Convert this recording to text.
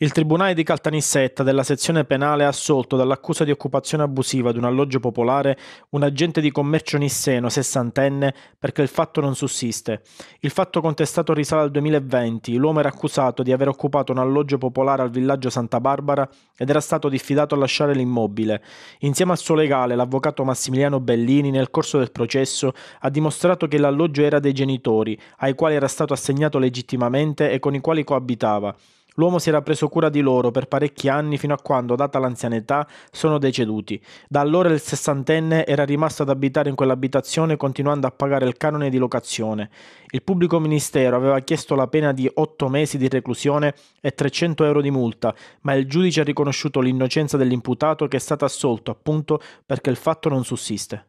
Il Tribunale di Caltanissetta della sezione penale ha assolto dall'accusa di occupazione abusiva di un alloggio popolare un agente di commercio nisseno, sessantenne, perché il fatto non sussiste. Il fatto contestato risale al 2020. L'uomo era accusato di aver occupato un alloggio popolare al villaggio Santa Barbara ed era stato diffidato a lasciare l'immobile. Insieme al suo legale, l'avvocato Massimiliano Bellini, nel corso del processo, ha dimostrato che l'alloggio era dei genitori, ai quali era stato assegnato legittimamente e con i quali coabitava. L'uomo si era preso cura di loro per parecchi anni fino a quando, data l'anzianità, sono deceduti. Da allora il sessantenne era rimasto ad abitare in quell'abitazione continuando a pagare il canone di locazione. Il pubblico ministero aveva chiesto la pena di 8 mesi di reclusione e 300 euro di multa, ma il giudice ha riconosciuto l'innocenza dell'imputato che è stato assolto appunto perché il fatto non sussiste.